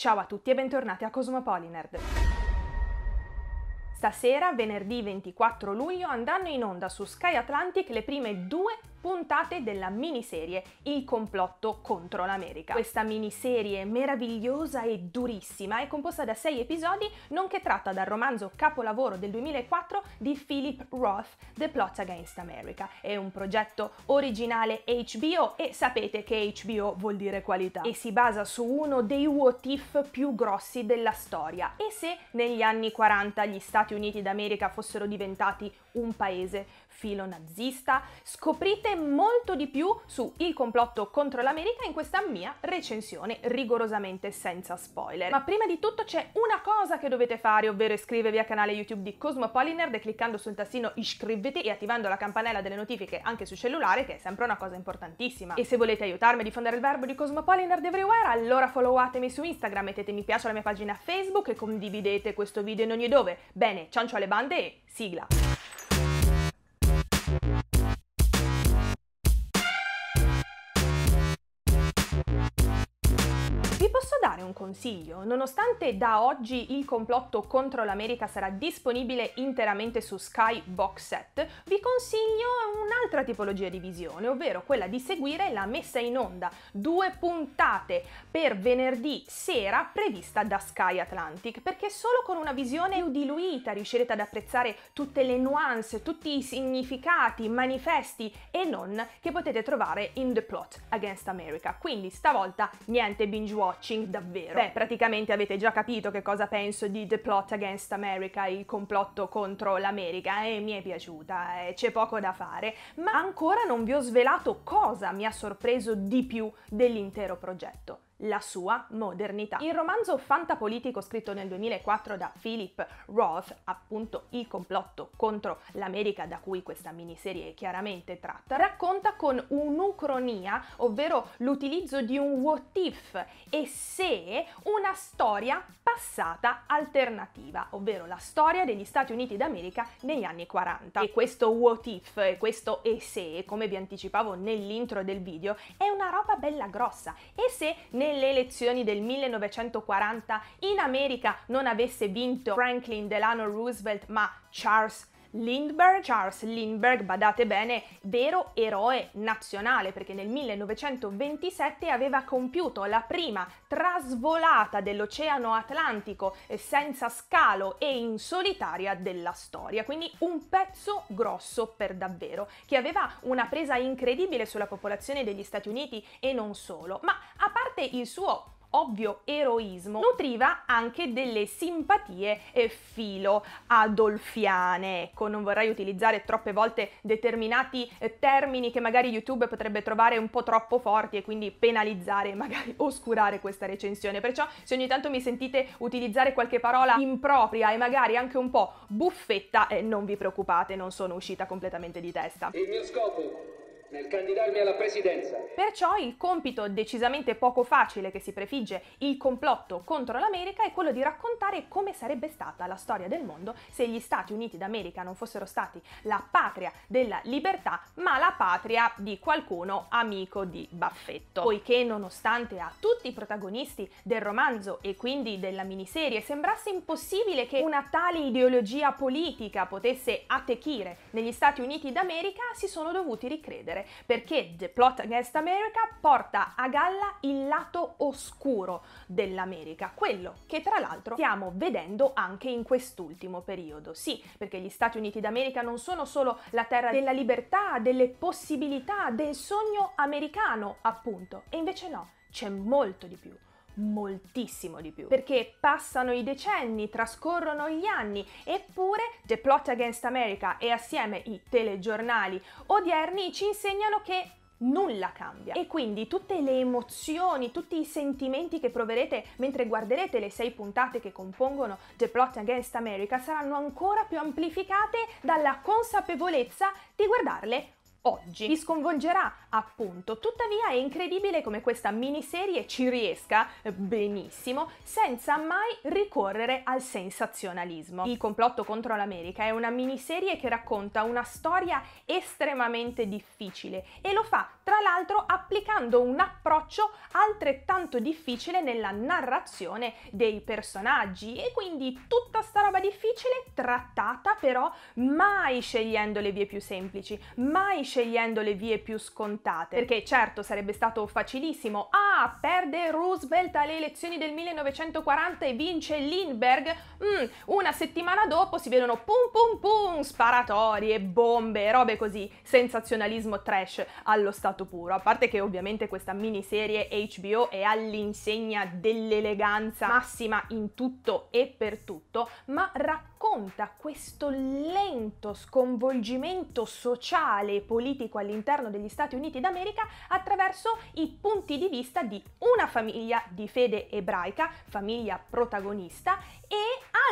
Ciao a tutti e bentornati a Cosmopolinerd. Stasera, venerdì 24 luglio, andranno in onda su Sky Atlantic le prime due puntate della miniserie Il complotto contro l'America. Questa miniserie meravigliosa e durissima è composta da sei episodi, nonché tratta dal romanzo capolavoro del 2004 di Philip Roth, The Plot Against America. È un progetto originale HBO e sapete che HBO vuol dire qualità e si basa su uno dei what if più grossi della storia. E se negli anni 40 gli Stati Uniti d'America fossero diventati un paese filo nazista. Scoprite molto di più su Il complotto contro l'America in questa mia recensione rigorosamente senza spoiler. Ma prima di tutto c'è una cosa che dovete fare, ovvero iscrivervi al canale YouTube di Cosmopolin Nerd cliccando sul tastino iscriviti e attivando la campanella delle notifiche anche sul cellulare, che è sempre una cosa importantissima. E se volete aiutarmi a diffondere il verbo di Cosmopolin Nerd Everywhere, allora followatemi su Instagram, mettete mi piace alla mia pagina Facebook e condividete questo video in ogni dove. Bene, ciancio alle bande e sigla! dare un consiglio. Nonostante da oggi il complotto contro l'America sarà disponibile interamente su Sky Box Set, vi consiglio un'altra tipologia di visione, ovvero quella di seguire la messa in onda, due puntate per venerdì sera prevista da Sky Atlantic, perché solo con una visione più diluita riuscirete ad apprezzare tutte le nuance, tutti i significati, manifesti e non che potete trovare in The Plot Against America. Quindi stavolta niente binge watching da davvero. Beh, praticamente avete già capito che cosa penso di The Plot Against America, il complotto contro l'America, e mi è piaciuta, eh, c'è poco da fare, ma ancora non vi ho svelato cosa mi ha sorpreso di più dell'intero progetto la sua modernità. Il romanzo fantapolitico scritto nel 2004 da Philip Roth, appunto Il complotto contro l'America da cui questa miniserie è chiaramente tratta, racconta con un'ucronia, ovvero l'utilizzo di un what if e se una storia passata alternativa, ovvero la storia degli Stati Uniti d'America negli anni 40. E questo what if e questo e se, come vi anticipavo nell'intro del video, è una roba bella grossa e se nel nelle elezioni del 1940 in America non avesse vinto Franklin Delano Roosevelt ma Charles Lindbergh, Charles Lindbergh, badate bene, vero eroe nazionale perché nel 1927 aveva compiuto la prima trasvolata dell'Oceano Atlantico eh, senza scalo e in solitaria della storia, quindi un pezzo grosso per davvero, che aveva una presa incredibile sulla popolazione degli Stati Uniti e non solo, ma a parte il suo ovvio eroismo, nutriva anche delle simpatie eh, filo adolfiane. Ecco, non vorrei utilizzare troppe volte determinati eh, termini che magari YouTube potrebbe trovare un po' troppo forti e quindi penalizzare e magari oscurare questa recensione. Perciò se ogni tanto mi sentite utilizzare qualche parola impropria e magari anche un po' buffetta, eh, non vi preoccupate, non sono uscita completamente di testa. Il mio scopo nel candidarmi alla presidenza. Perciò il compito decisamente poco facile che si prefigge il complotto contro l'America è quello di raccontare come sarebbe stata la storia del mondo se gli Stati Uniti d'America non fossero stati la patria della libertà, ma la patria di qualcuno amico di Baffetto. Poiché nonostante a tutti i protagonisti del romanzo e quindi della miniserie sembrasse impossibile che una tale ideologia politica potesse attecchire negli Stati Uniti d'America, si sono dovuti ricredere vedere perché The Plot Against America porta a galla il lato oscuro dell'America, quello che tra l'altro stiamo vedendo anche in quest'ultimo periodo. Sì, perché gli Stati Uniti d'America non sono solo la terra della libertà, delle possibilità, del sogno americano, appunto, e invece no, c'è molto di più moltissimo di più. Perché passano i decenni, trascorrono gli anni, eppure The Plot Against America e assieme i telegiornali odierni ci insegnano che nulla cambia e quindi tutte le emozioni, tutti i sentimenti che proverete mentre guarderete le sei puntate che compongono The Plot Against America saranno ancora più amplificate dalla consapevolezza di guardarle oggi. Vi sconvolgerà appunto, tuttavia è incredibile come questa miniserie ci riesca eh, benissimo senza mai ricorrere al sensazionalismo. Il complotto contro l'America è una miniserie che racconta una storia estremamente difficile e lo fa tra l'altro applicando un approccio altrettanto difficile nella narrazione dei personaggi e quindi tutta sta roba difficile trattata però mai scegliendo le vie più semplici, mai scegliendo le vie più scontate, perché certo sarebbe stato facilissimo, ah, perde Roosevelt alle elezioni del 1940 e vince Lindbergh, mm, una settimana dopo si vedono pum pum pum, sparatorie, bombe, robe così, sensazionalismo trash allo stato puro, a parte che ovviamente questa miniserie HBO è all'insegna dell'eleganza massima in tutto e per tutto, ma racconta racconta questo lento sconvolgimento sociale e politico all'interno degli Stati Uniti d'America attraverso i punti di vista di una famiglia di fede ebraica, famiglia protagonista, e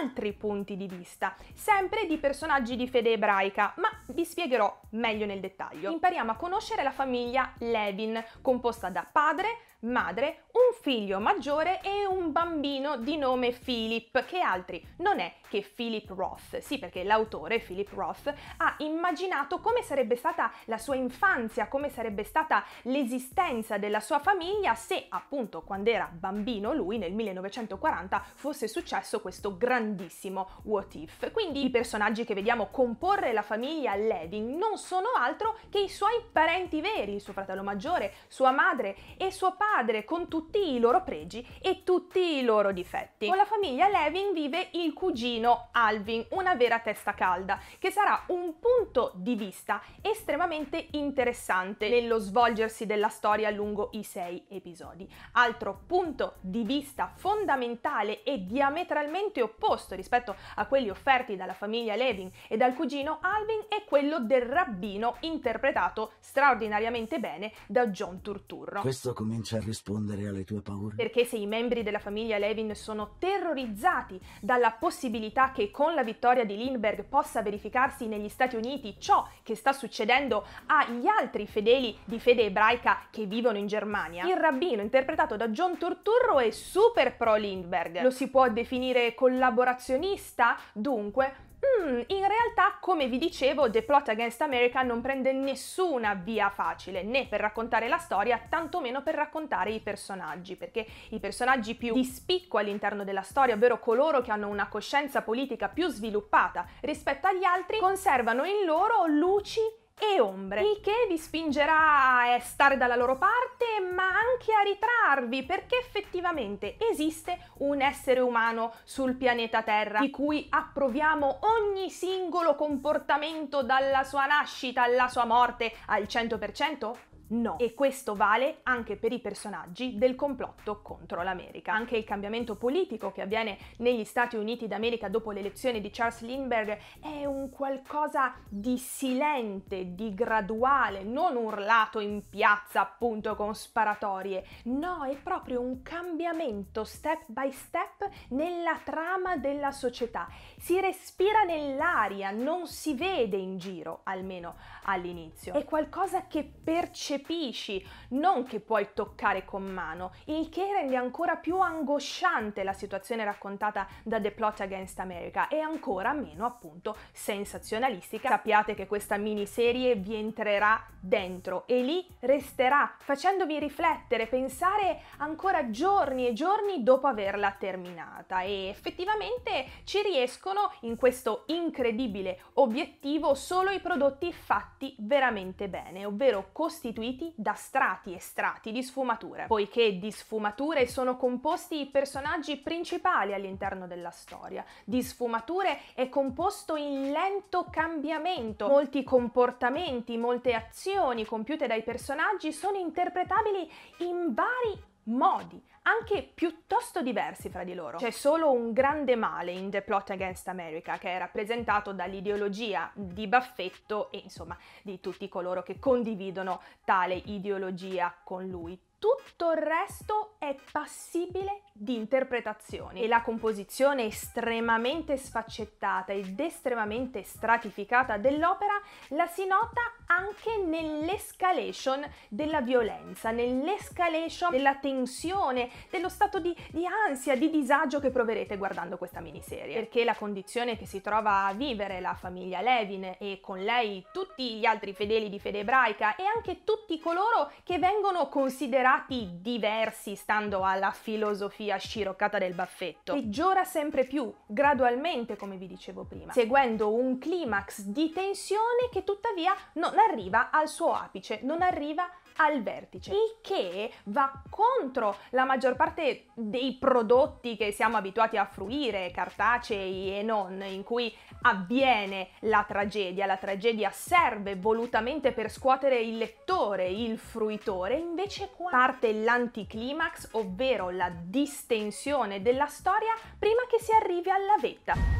altri punti di vista, sempre di personaggi di fede ebraica, ma vi spiegherò meglio nel dettaglio. Impariamo a conoscere la famiglia Levin, composta da padre, madre, un figlio maggiore e un bambino di nome Philip, che altri non è che Philip Roth. Sì, perché l'autore Philip Roth ha immaginato come sarebbe stata la sua infanzia, come sarebbe stata l'esistenza della sua famiglia se appunto quando era bambino lui nel 1940 fosse successo questo grandissimo what if. Quindi i personaggi che vediamo comporre la famiglia Levin non sono altro che i suoi parenti veri, il suo fratello maggiore, sua madre e suo padre padre con tutti i loro pregi e tutti i loro difetti. Con la famiglia Levin vive il cugino Alvin, una vera testa calda, che sarà un punto di vista estremamente interessante nello svolgersi della storia lungo i sei episodi. Altro punto di vista fondamentale e diametralmente opposto rispetto a quelli offerti dalla famiglia Levin e dal cugino Alvin è quello del rabbino interpretato straordinariamente bene da John Turturro. Questo comincia sa rispondere alle tue paure? Perché se i membri della famiglia Levin sono terrorizzati dalla possibilità che con la vittoria di Lindbergh possa verificarsi negli Stati Uniti ciò che sta succedendo agli altri fedeli di fede ebraica che vivono in Germania, il rabbino interpretato da John Turturro è super pro Lindbergh. Lo si può definire collaborazionista? Dunque, Mm, in realtà, come vi dicevo, The Plot Against America non prende nessuna via facile, né per raccontare la storia, tantomeno per raccontare i personaggi, perché i personaggi più di spicco all'interno della storia, ovvero coloro che hanno una coscienza politica più sviluppata rispetto agli altri, conservano in loro luci e ombre, il che vi spingerà a stare dalla loro parte ma anche a ritrarvi perché effettivamente esiste un essere umano sul pianeta Terra di cui approviamo ogni singolo comportamento dalla sua nascita alla sua morte al 100%? No. E questo vale anche per i personaggi del complotto contro l'America. Anche il cambiamento politico che avviene negli Stati Uniti d'America dopo l'elezione di Charles Lindbergh è un qualcosa di silente, di graduale, non urlato in piazza appunto con sparatorie. No, è proprio un cambiamento step by step nella trama della società. Si respira nell'aria, non si vede in giro, almeno all'inizio. È qualcosa che percepisce percepisci, non che puoi toccare con mano, il che rende ancora più angosciante la situazione raccontata da The Plot Against America e ancora meno appunto sensazionalistica. Sappiate che questa miniserie vi entrerà dentro e lì resterà facendovi riflettere, pensare ancora giorni e giorni dopo averla terminata e effettivamente ci riescono in questo incredibile obiettivo solo i prodotti fatti veramente bene, ovvero costituiti costituiti da strati e strati di sfumature, poiché di sfumature sono composti i personaggi principali all'interno della storia. Di sfumature è composto il lento cambiamento, molti comportamenti, molte azioni compiute dai personaggi sono interpretabili in vari modi, anche piuttosto diversi fra di loro. C'è solo un grande male in The Plot Against America che è rappresentato dall'ideologia di Baffetto e insomma di tutti coloro che condividono tale ideologia con lui tutto il resto è passibile di interpretazioni e la composizione estremamente sfaccettata ed estremamente stratificata dell'opera la si nota anche nell'escalation della violenza, nell'escalation della tensione, dello stato di, di ansia, di disagio che proverete guardando questa miniserie. Perché la condizione che si trova a vivere la famiglia Levin e con lei tutti gli altri fedeli di fede ebraica e anche tutti coloro che vengono considerati recuperati diversi stando alla filosofia sciroccata del baffetto. Peggiora sempre più, gradualmente come vi dicevo prima, seguendo un climax di tensione che tuttavia non arriva al suo apice, non arriva al vertice, il che va contro la maggior parte dei prodotti che siamo abituati a fruire, cartacei e non, in cui avviene la tragedia, la tragedia serve volutamente per scuotere il lettore, il fruitore, invece qua parte l'anticlimax, ovvero la distensione della storia prima che si arrivi alla vetta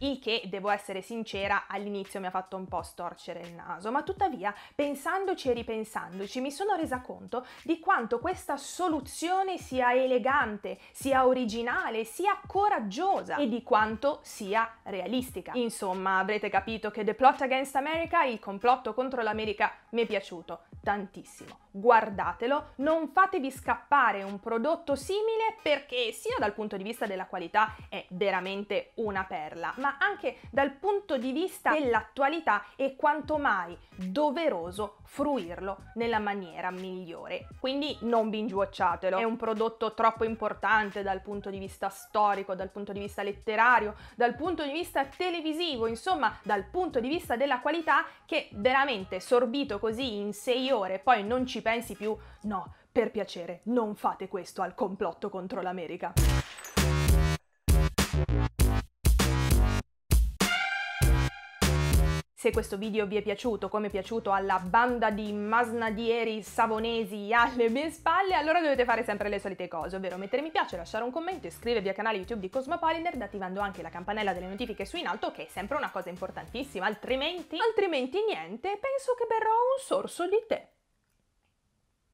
il che, devo essere sincera, all'inizio mi ha fatto un po' storcere il naso, ma tuttavia, pensandoci e ripensandoci, mi sono resa conto di quanto questa soluzione sia elegante, sia originale, sia coraggiosa e di quanto sia realistica. Insomma, avrete capito che The Plot Against America, il complotto contro l'America, mi è piaciuto tantissimo. Guardatelo, non fatevi scappare un prodotto simile perché sia dal punto di vista della qualità è veramente una perla, ma anche dal punto di vista dell'attualità è quanto mai doveroso fruirlo nella maniera migliore. Quindi non binge è un prodotto troppo importante dal punto di vista storico, dal punto di vista letterario, dal punto di vista televisivo, insomma dal punto di vista della qualità che veramente sorbito così in sei ore poi non ci pensi più, no, per piacere, non fate questo al complotto contro l'America. Se questo video vi è piaciuto come è piaciuto alla banda di masnadieri savonesi alle mie spalle, allora dovete fare sempre le solite cose, ovvero mettere mi piace, lasciare un commento, iscrivervi al canale YouTube di Cosmopoliner, attivando anche la campanella delle notifiche su in alto, che è sempre una cosa importantissima, altrimenti, altrimenti niente, penso che berrò un sorso di tè.